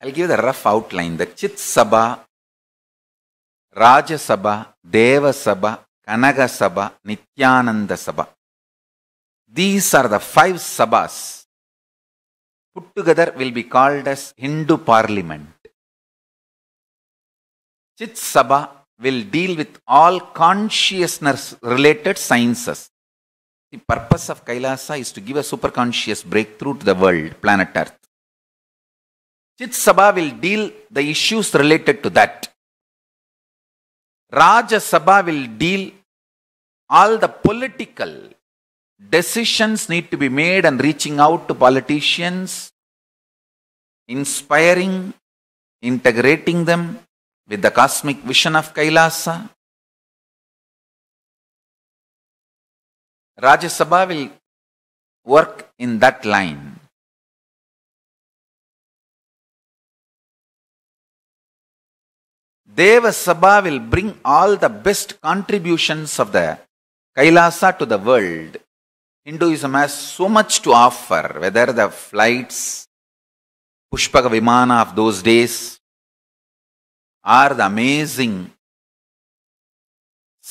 I'll give the rough outline. The Chit Sabha, Raja Sabha, Deva Sabha, Kanaga Sabha, Nityananda Sabha. These are the five Sabhas. Put together will be called as Hindu Parliament. Chit Sabha will deal with all consciousness related sciences. The purpose of Kailasa is to give a superconscious breakthrough to the world, planet Earth. Chit Sabha will deal the issues related to that. Raja Sabha will deal all the political decisions need to be made and reaching out to politicians, inspiring, integrating them with the cosmic vision of Kailasa. Rajya Sabha will work in that line. Deva Sabha will bring all the best contributions of the Kailasa to the world. Hinduism has so much to offer, whether the flights, Pushpaka Vimana of those days, are the amazing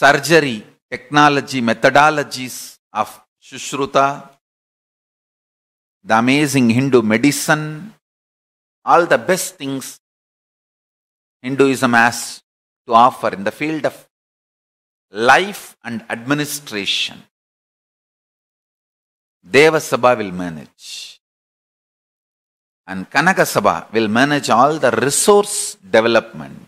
surgery, technology, methodologies of Shushruta, the amazing Hindu medicine, all the best things Hinduism has to offer in the field of life and administration. Deva Sabha will manage. And Kanaka Sabha will manage all the resource development.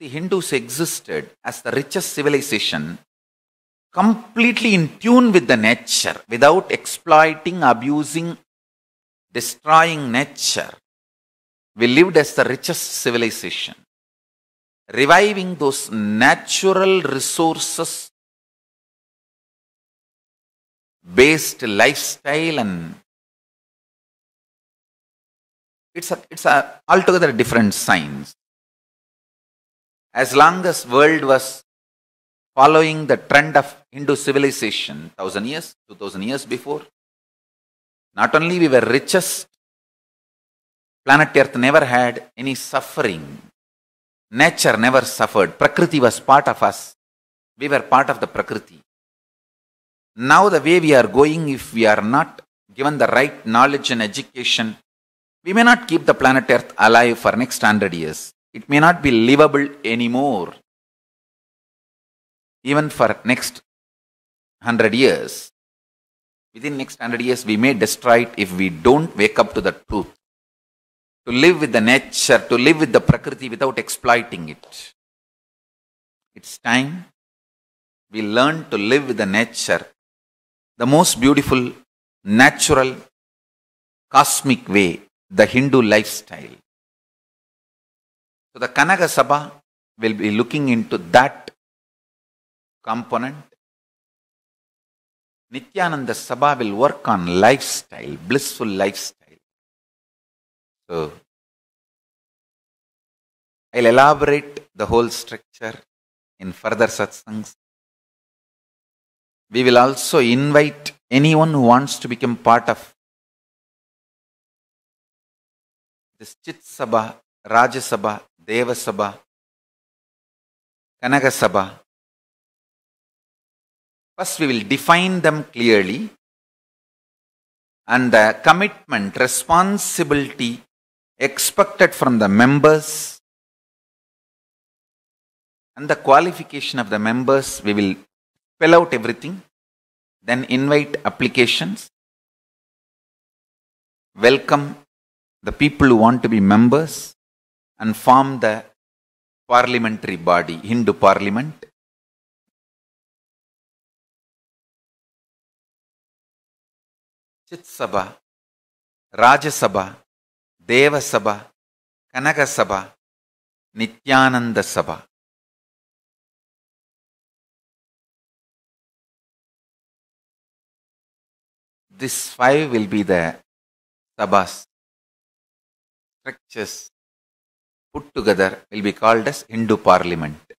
the Hindus existed as the richest civilization, completely in tune with the nature, without exploiting, abusing, destroying nature, we lived as the richest civilization. Reviving those natural resources based lifestyle and it's a, it's a altogether different science. As long as world was following the trend of Hindu civilization, thousand years, two thousand years before, not only we were richest Planet Earth never had any suffering. Nature never suffered. Prakriti was part of us. We were part of the Prakriti. Now, the way we are going, if we are not given the right knowledge and education, we may not keep the planet Earth alive for next hundred years. It may not be livable anymore. Even for next hundred years. Within next hundred years, we may destroy it if we don't wake up to the truth to live with the nature, to live with the Prakriti without exploiting it. It's time we learn to live with the nature, the most beautiful, natural, cosmic way, the Hindu lifestyle. So the Kanaga Sabha will be looking into that component. Nityananda Sabha will work on lifestyle, blissful lifestyle. So, I'll elaborate the whole structure in further satsangs. We will also invite anyone who wants to become part of this Chit Sabha, Raja Sabha, Deva Sabha, Kanaga Sabha. First, we will define them clearly and the commitment, responsibility expected from the members and the qualification of the members, we will spell out everything, then invite applications, welcome the people who want to be members and form the parliamentary body, Hindu parliament. Chit Sabha, Rajya Sabha, தேவசபா கனகசபா Nityananda Sabha This five will be the sabas, structures put together will be called as Hindu parliament.